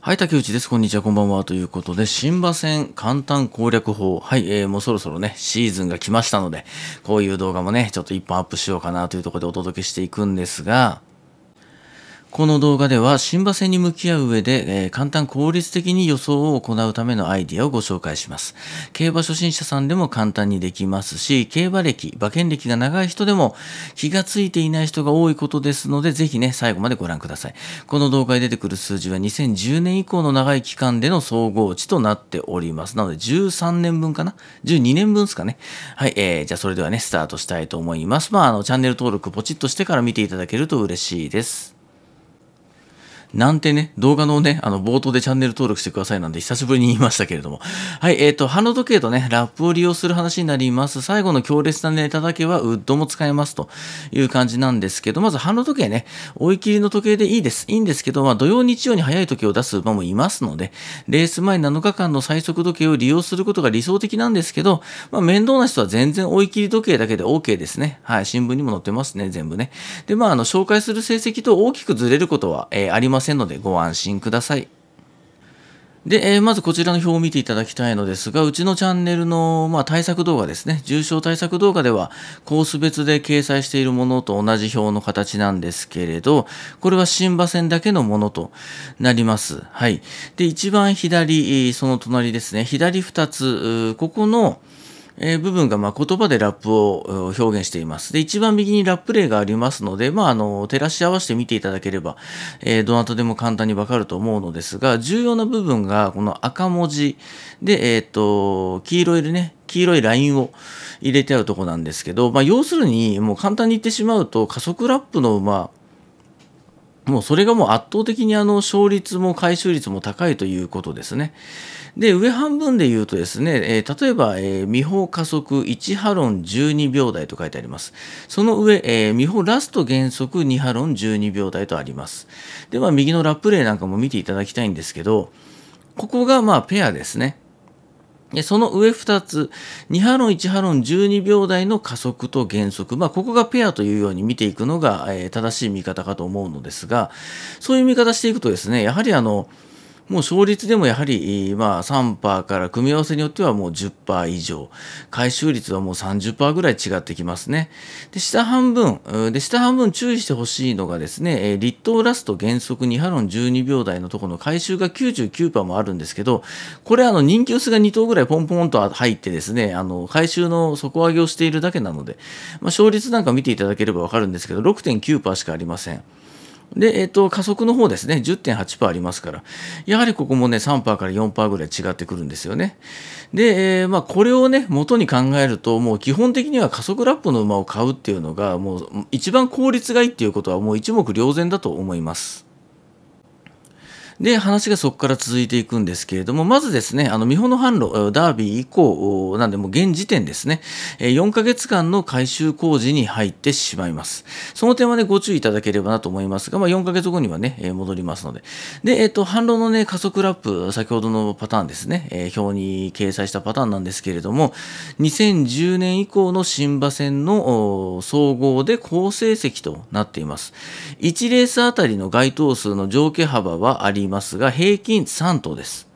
はい、竹内です。こんにちは、こんばんは。ということで、新馬戦簡単攻略法。はい、えー、もうそろそろね、シーズンが来ましたので、こういう動画もね、ちょっと一本アップしようかなというところでお届けしていくんですが、この動画では、新馬戦に向き合う上で、えー、簡単効率的に予想を行うためのアイディアをご紹介します。競馬初心者さんでも簡単にできますし、競馬歴、馬券歴が長い人でも気がついていない人が多いことですので、ぜひね、最後までご覧ください。この動画に出てくる数字は2010年以降の長い期間での総合値となっております。なので、13年分かな ?12 年分ですかね。はい、えー、じゃあそれではね、スタートしたいと思います。まあ、あの、チャンネル登録ポチッとしてから見ていただけると嬉しいです。なんてね、動画のね、あの、冒頭でチャンネル登録してくださいなんて久しぶりに言いましたけれども。はい、えっ、ー、と、反応時計とね、ラップを利用する話になります。最後の強烈なネタだけはウッドも使えますという感じなんですけど、まず反応時計ね、追い切りの時計でいいです。いいんですけど、まあ、土曜日曜に早い時計を出す馬もいますので、レース前7日間の最速時計を利用することが理想的なんですけど、まあ、面倒な人は全然追い切り時計だけで OK ですね。はい、新聞にも載ってますね、全部ね。で、まあ、あの、紹介する成績と大きくずれることは、えー、ありますませんのでご安心ください。で、えー、まずこちらの表を見ていただきたいのですが、うちのチャンネルの、まあ、対策動画ですね、重症対策動画では、コース別で掲載しているものと同じ表の形なんですけれど、これは新馬戦だけのものとなります。はい。で、一番左、その隣ですね、左2つ、ここの、え部分がま言葉でラップを表現しています。で、一番右にラップ例がありますので、まあ、あの、照らし合わせて見ていただければ、えー、どなたでも簡単にわかると思うのですが、重要な部分がこの赤文字で、えっ、ー、と、黄色いね、黄色いラインを入れてあるとこなんですけど、まあ、要するに、もう簡単に言ってしまうと、加速ラップの、まあ、もうそれがもう圧倒的にあの勝率も回収率も高いということですね。で上半分で言うとですね、えー、例えば、えー、未法加速1波論12秒台と書いてありますその上、えー、未法ラスト原則2波論12秒台とありますでは、右のラップ例なんかも見ていただきたいんですけどここがまあペアですねでその上2つ、2波論、1波論、12秒台の加速と減速、まあ、ここがペアというように見ていくのが、正しい見方かと思うのですが、そういう見方していくとですね、やはりあの、もう勝率でもやはり、まあ、3%から組み合わせによってはもう10%以上回収率はもう30%ぐらい違ってきますねで下半分で下半分注意してほしいのがですね立冬ラスト原則2波論12秒台のところの回収が99%もあるんですけどこれあの人気薄が2頭ぐらいポンポンと入ってですねあの回収の底上げをしているだけなので、まあ、勝率なんか見ていただければわかるんですけど6.9%しかありません。で、えっと、加速の方ですね、10.8%ありますから、やはりここもね、3%から4%ぐらい違ってくるんですよね。で、えー、まあ、これをね、元に考えると、もう基本的には加速ラップの馬を買うっていうのが、もう一番効率がいいっていうことは、もう一目瞭然だと思います。で、話がそこから続いていくんですけれども、まずですね、あの、見本の販路、ダービー以降、なんで、もう現時点ですね、4ヶ月間の改修工事に入ってしまいます。その点はね、ご注意いただければなと思いますが、まあ、4ヶ月後にはね、戻りますので。で、えっと、販路のね、加速ラップ、先ほどのパターンですね、え表に掲載したパターンなんですけれども、2010年以降の新馬戦の総合で好成績となっています。1レースあたりの該当数の上下幅はありいますが平均3頭です。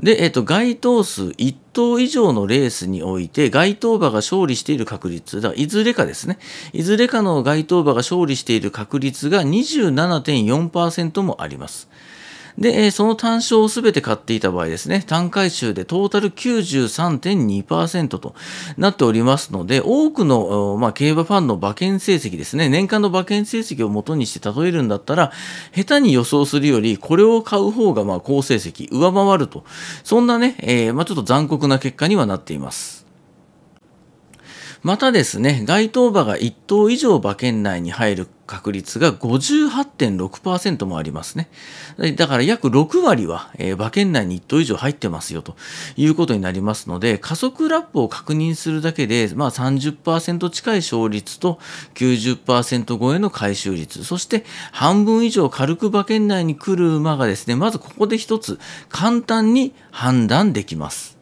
で、えっと、該当数1頭以上のレースにおいて該当馬が勝利している確率だいずれかですねいずれかの該当馬が勝利している確率が27.4%もあります。で、その単勝をすべて買っていた場合ですね、単回収でトータル93.2%となっておりますので、多くの、まあ、競馬ファンの馬券成績ですね、年間の馬券成績を元にして例えるんだったら、下手に予想するより、これを買う方がまあ好成績、上回ると、そんなね、えー、まあ、ちょっと残酷な結果にはなっています。またですね、該当馬が1頭以上馬券内に入る確率が58.6%もありますね。だから約6割は、えー、馬券内に1頭以上入ってますよということになりますので、加速ラップを確認するだけで、まあ30%近い勝率と90%超えの回収率、そして半分以上軽く馬券内に来る馬がですね、まずここで一つ簡単に判断できます。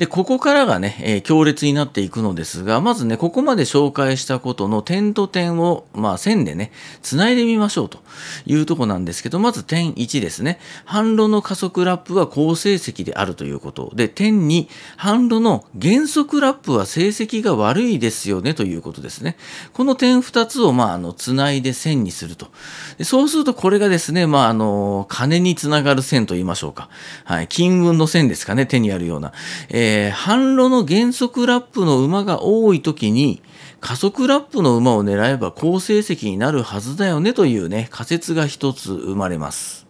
で、ここからがね、えー、強烈になっていくのですが、まずね、ここまで紹介したことの点と点を、まあ、線でね、繋いでみましょうというとこなんですけど、まず点1ですね。反路の加速ラップは好成績であるということ。で、点2、反路の減速ラップは成績が悪いですよねということですね。この点2つを、まあ、あの、繋いで線にすると。でそうすると、これがですね、まあ、あの、金につながる線と言いましょうか。はい。金運の線ですかね、手にあるような。えーえー、反路の減速ラップの馬が多い時に加速ラップの馬を狙えば好成績になるはずだよねというね仮説が一つ生まれます。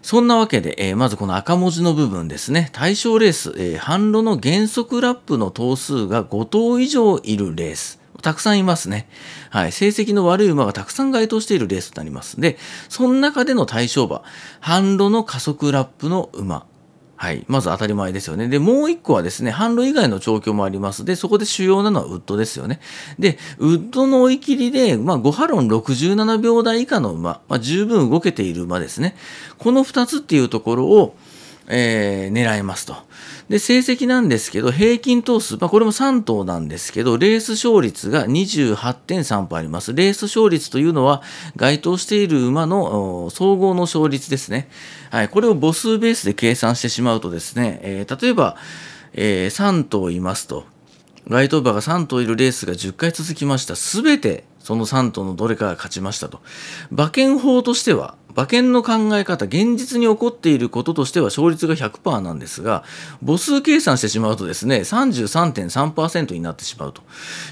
そんなわけで、えー、まずこの赤文字の部分ですね。対象レース、えー、反路の原則ラップの頭数が5頭以上いるレース。たくさんいますね。はい。成績の悪い馬がたくさん該当しているレースとなります。で、その中での対象馬、反路の加速ラップの馬はい、まず当たり前ですよね。で、もう一個はですね、販路以外の調教もあります。で、そこで主要なのはウッドですよね。で、ウッドの追い切りで、まあ、5波論67秒台以下の馬、まあ、十分動けている馬ですね。この二つっていうところを、えー、狙いますと。で、成績なんですけど、平均投数、まあ、これも3等なんですけど、レース勝率が28.3%あります。レース勝率というのは、該当している馬の総合の勝率ですね。はい、これを母数ベースで計算してしまうとですね、えー、例えば、えー、3頭いますと。該当馬が3頭いるレースが10回続きました。すべてその3頭のどれかが勝ちましたと。馬券法としては、馬券の考え方、現実に起こっていることとしては勝率が100%なんですが、母数計算してしまうとですね、33.3%になってしまうと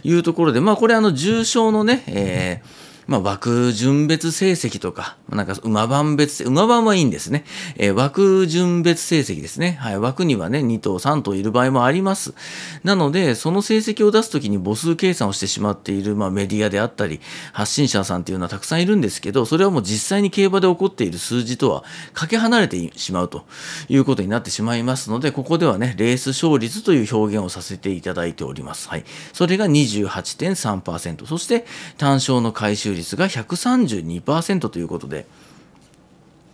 いうところで、まあこれあの重症のね、えーまあ、枠順別成績とか、なんか馬番別、馬番はいいんですね。えー、枠順別成績ですね。はい、枠にはね、2頭、3頭いる場合もあります。なので、その成績を出すときに母数計算をしてしまっている、まあ、メディアであったり、発信者さんっていうのはたくさんいるんですけど、それはもう実際に競馬で起こっている数字とはかけ離れてしまうということになってしまいますので、ここではね、レース勝率という表現をさせていただいております。はい。それが28.3%。そして、単勝の回収収率が132%ということで、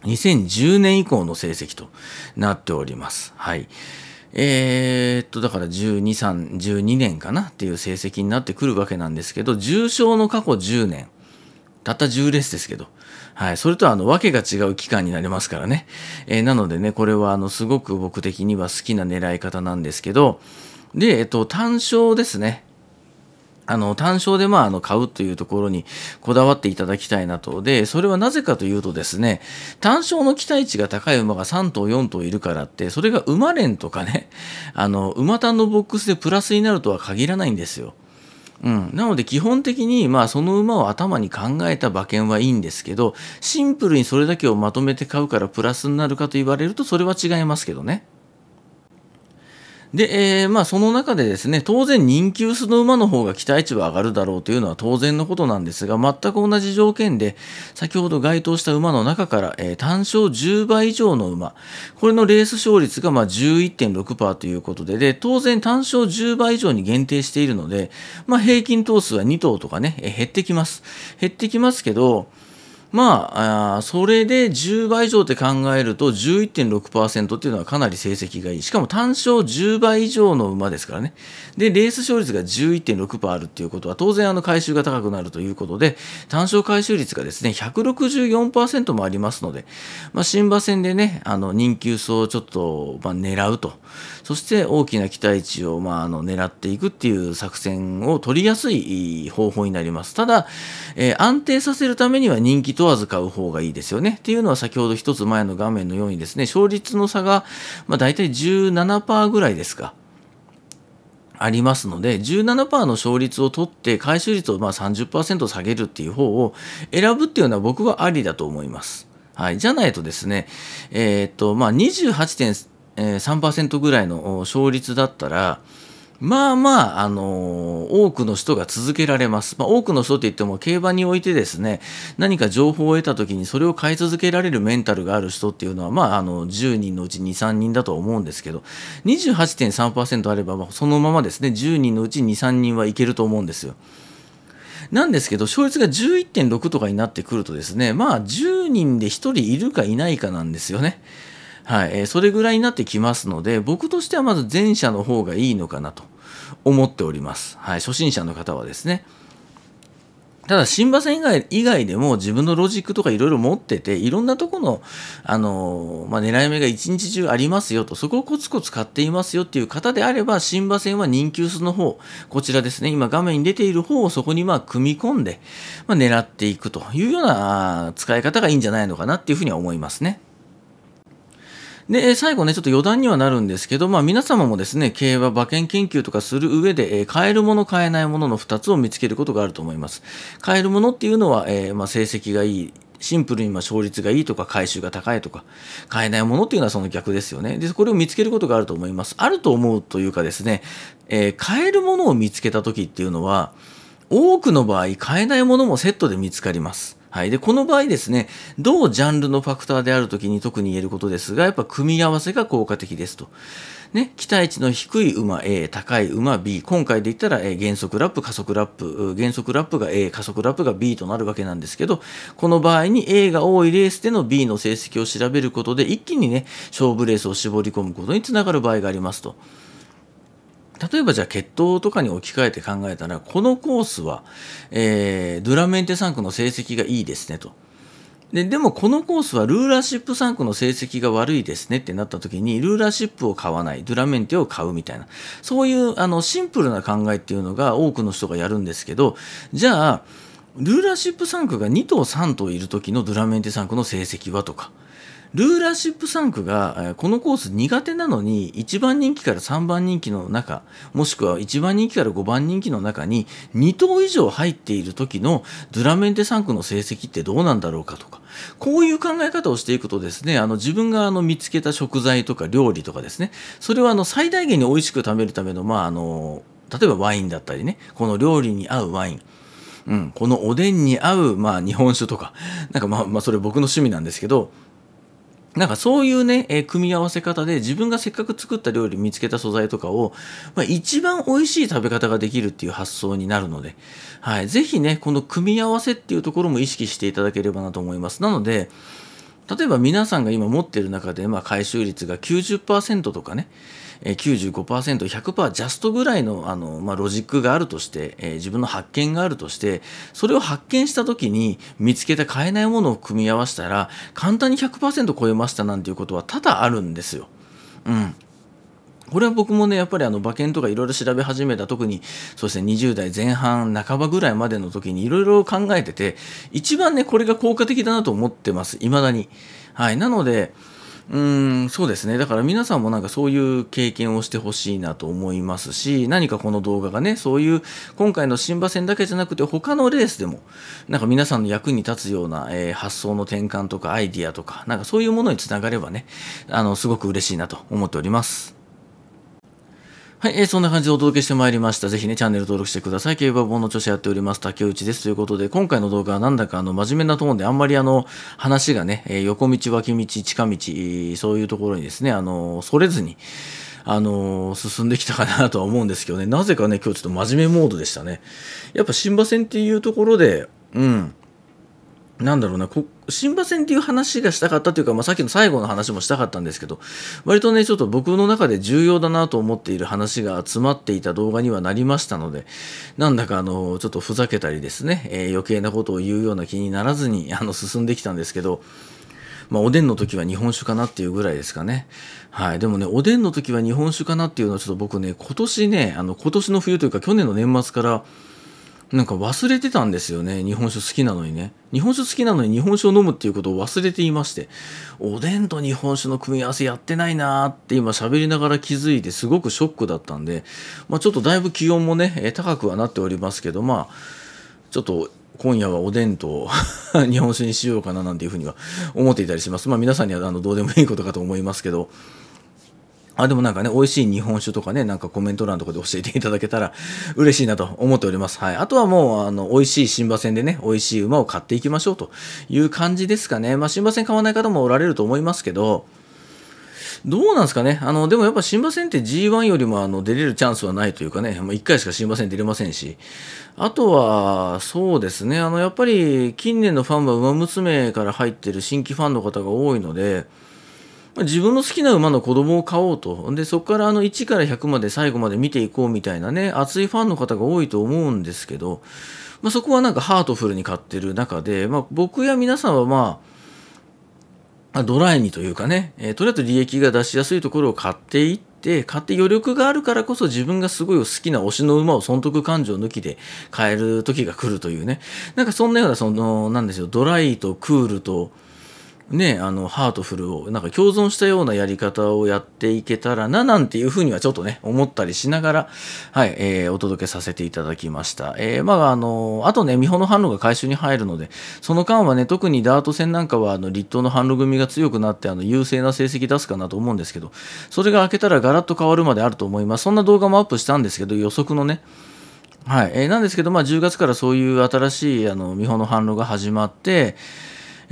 2010年以降の成績となっております。はい。えー、っと、だから12、3、12年かなっていう成績になってくるわけなんですけど、重症の過去10年、たった10レースですけど、はい。それとあの、わけが違う期間になりますからね。えー、なのでね、これはあの、すごく僕的には好きな狙い方なんですけど、で、えっと、単勝ですね。あの単勝でまああの買うというところにこだわっていただきたいなと。で、それはなぜかというとですね、単勝の期待値が高い馬が3頭4頭いるからって、それが馬連とかね、あの馬単のボックスでプラスになるとは限らないんですよ。うん、なので基本的に、まあ、その馬を頭に考えた馬券はいいんですけどシンプルにそれだけをまとめて買うからプラスになるかと言われるとそれは違いますけどね。で、えー、まあ、その中でですね、当然人気薄の馬の方が期待値は上がるだろうというのは当然のことなんですが、全く同じ条件で、先ほど該当した馬の中から、えー、単勝10倍以上の馬、これのレース勝率がまあ11.6%ということで、で、当然単勝10倍以上に限定しているので、まあ、平均頭数は2頭とかね、えー、減ってきます。減ってきますけど、まあ、それで10倍以上って考えると11.6%っていうのはかなり成績がいい。しかも単勝10倍以上の馬ですからね。で、レース勝率が11.6%あるっていうことは当然あの回収が高くなるということで、単勝回収率がですね、164%もありますので、まあ、新馬戦でね、あの人気想をちょっと、まあ、狙うと。そして大きな期待値を、まあ、あの狙っていくっていう作戦を取りやすい方法になります。ただ、えー、安定させるためには人気問わず買う方がいいですよね。っていうのは先ほど一つ前の画面のようにですね、勝率の差が、まあ、大体17%ぐらいですか。ありますので17%の勝率を取って回収率をまあ30%下げるっていう方を選ぶっていうのは僕はありだと思います。はい、じゃないとですね、えー、っとまあ28.3え3%ぐらいの勝率だったら、まあまあ、あのー、多くの人が続けられます。まあ、多くの人って言っても、競馬においてですね、何か情報を得た時にそれを買い続けられるメンタルがある人っていうのは、まあ、あの、10人のうち2、3人だと思うんですけど、28.3%あれば、そのままですね、10人のうち2、3人はいけると思うんですよ。なんですけど、勝率が11.6とかになってくるとですね、まあ、10人で1人いるかいないかなんですよね。はい、えー、それぐらいになってきますので、僕としてはまず前者の方がいいのかなと思っております。はい、初心者の方はですね。ただ、新馬戦以外以外でも自分のロジックとかいろいろ持ってて、いろんなとこの、あのー、まあ、狙い目が一日中ありますよと、そこをコツコツ買っていますよっていう方であれば、新馬戦は人気薄の方、こちらですね、今画面に出ている方をそこにまあ組み込んで、まあ、狙っていくというような使い方がいいんじゃないのかなっていうふうには思いますね。で、最後ね、ちょっと余談にはなるんですけど、まあ皆様もですね、競馬、馬券研究とかする上で、えー、買えるもの、買えないものの2つを見つけることがあると思います。買えるものっていうのは、えー、まあ、成績がいい。シンプルに勝率がいいとか回収が高いとか買えないものっていうのはその逆ですよね。で、これを見つけることがあると思います。あると思うというかですね、えー、買えるものを見つけた時っていうのは多くの場合買えないものもセットで見つかります。はい、でこの場合ですね、同ジャンルのファクターであるときに特に言えることですが、やっぱ組み合わせが効果的ですと。ね、期待値の低い馬 A、高い馬 B、今回で言ったら、え減速ラップ、加速ラップ、減速ラップが A、加速ラップが B となるわけなんですけど、この場合に A が多いレースでの B の成績を調べることで、一気にね、勝負レースを絞り込むことにつながる場合がありますと。例えばじゃあ血統とかに置き換えて考えたら、このコースは、えー、ドゥラメンテン区の成績がいいですねと。ででもこのコースはルーラーシップ3区の成績が悪いですねってなった時にルーラーシップを買わないドゥラメンテを買うみたいなそういうあのシンプルな考えっていうのが多くの人がやるんですけどじゃあルーラーシップ3区が2頭3頭いる時のドゥラメンテ3区の成績はとかルーラーシップ3区がこのコース苦手なのに1番人気から3番人気の中もしくは1番人気から5番人気の中に2頭以上入っている時のドゥラメンテ3区の成績ってどうなんだろうかとかこういう考え方をしていくとですねあの自分があの見つけた食材とか料理とかですねそれはあの最大限に美味しく食べるための,、まあ、あの例えばワインだったりねこの料理に合うワインうん、このおでんに合う、まあ、日本酒とか、なんかまあ、まあ、それ僕の趣味なんですけど、なんかそういうね、えー、組み合わせ方で自分がせっかく作った料理見つけた素材とかを、まあ、一番美味しい食べ方ができるっていう発想になるので、はい、ぜひね、この組み合わせっていうところも意識していただければなと思います。なので、例えば皆さんが今持っている中で、まあ、回収率が90%とかね、95%、100%ジャストぐらいのあの、まあ、ロジックがあるとして、えー、自分の発見があるとして、それを発見した時に見つけた買えないものを組み合わせたら、簡単に100%超えましたなんていうことは多々あるんですよ。うん。これは僕もねやっぱりあの馬券とかいろいろ調べ始めた特にそうですね20代前半半ばぐらいまでの時にいろいろ考えてて一番ねこれが効果的だなと思ってますいまだに。はい、なのでうーんそうですねだから皆さんもなんかそういう経験をしてほしいなと思いますし何かこの動画がねそういう今回の新馬戦だけじゃなくて他のレースでもなんか皆さんの役に立つような、えー、発想の転換とかアイディアとかなんかそういうものにつながればねあのすごく嬉しいなと思っております。はい、えー、そんな感じでお届けしてまいりました。ぜひね、チャンネル登録してください。競馬本の著者やっております、竹内です。ということで、今回の動画はなんだかあの、真面目なトーンで、あんまりあの、話がね、えー、横道、脇道、近道、そういうところにですね、あの、それずに、あの進んできたかなとは思うんですけどね、なぜかね、今日ちょっと真面目モードでしたね。やっぱ新馬戦っていうところで、うん、なんだろうな、こ新馬戦っていう話がしたかったというか、まあ、さっきの最後の話もしたかったんですけど、割とね、ちょっと僕の中で重要だなと思っている話が詰まっていた動画にはなりましたので、なんだかあの、ちょっとふざけたりですね、えー、余計なことを言うような気にならずに、あの、進んできたんですけど、まあ、おでんの時は日本酒かなっていうぐらいですかね。はい。でもね、おでんの時は日本酒かなっていうのはちょっと僕ね、今年ね、あの、今年の冬というか去年の年末から、なんか忘れてたんですよね日本酒好きなのにね日本酒好きなのに日本酒を飲むっていうことを忘れていましておでんと日本酒の組み合わせやってないなーって今喋りながら気づいてすごくショックだったんで、まあ、ちょっとだいぶ気温もね高くはなっておりますけどまあちょっと今夜はおでんと 日本酒にしようかななんていうふうには思っていたりします。まあ皆さんにはあのどうでもいいことかと思いますけど、あでもなんかね、美味しい日本酒とかね、なんかコメント欄とかで教えていただけたら嬉しいなと思っております。はい。あとはもう、あの、美味しい新馬戦でね、美味しい馬を買っていきましょうという感じですかね。まあ、新馬戦買わない方もおられると思いますけど、どうなんですかね、あのでもやっぱ新馬戦って G1 よりもあの出れるチャンスはないというかね、もう1回しか新馬戦出れませんし、あとはそうですね、あのやっぱり近年のファンは馬娘から入ってる新規ファンの方が多いので、自分の好きな馬の子供を買おうと。で、そこからあの1から100まで最後まで見ていこうみたいなね、熱いファンの方が多いと思うんですけど、まあ、そこはなんかハートフルに買ってる中で、まあ、僕や皆さんはまあ、ドライにというかね、えー、とりあえず利益が出しやすいところを買っていって、買って余力があるからこそ自分がすごい好きな推しの馬を損得感情抜きで買える時が来るというね、なんかそんなような、その、なんですよ、ドライとクールと、ね、あの、ハートフルを、なんか共存したようなやり方をやっていけたらな、なんていうふうにはちょっとね、思ったりしながら、はい、えー、お届けさせていただきました。えー、まあ、あの、あとね、美穂の販路が回収に入るので、その間はね、特にダート戦なんかは、あの、立東の販路組が強くなって、あの、優勢な成績出すかなと思うんですけど、それが明けたらガラッと変わるまであると思います。そんな動画もアップしたんですけど、予測のね、はい、えー、なんですけど、まあ、10月からそういう新しい、あの、の販路が始まって、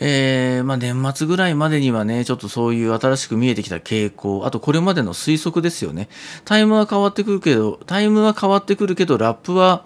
えー、まあ、年末ぐらいまでにはね、ちょっとそういう新しく見えてきた傾向、あとこれまでの推測ですよね。タイムは変わってくるけど、タイムは変わってくるけど、ラップは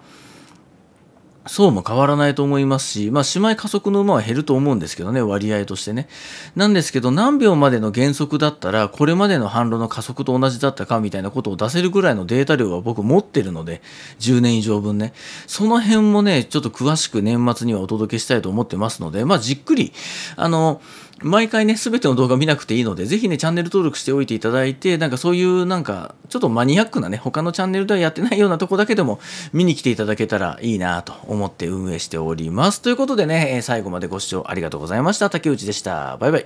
そうも変わらないと思いますし、まあ、姉妹加速の馬は減ると思うんですけどね、割合としてね。なんですけど、何秒までの減速だったら、これまでの反路の加速と同じだったかみたいなことを出せるぐらいのデータ量は僕持ってるので、10年以上分ね。その辺もね、ちょっと詳しく年末にはお届けしたいと思ってますので、まあ、じっくり、あの、毎回ね、すべての動画見なくていいので、ぜひね、チャンネル登録しておいていただいて、なんかそういうなんか、ちょっとマニアックなね、他のチャンネルではやってないようなとこだけでも見に来ていただけたらいいなと思って運営しております。ということでね、最後までご視聴ありがとうございました。竹内でした。バイバイ。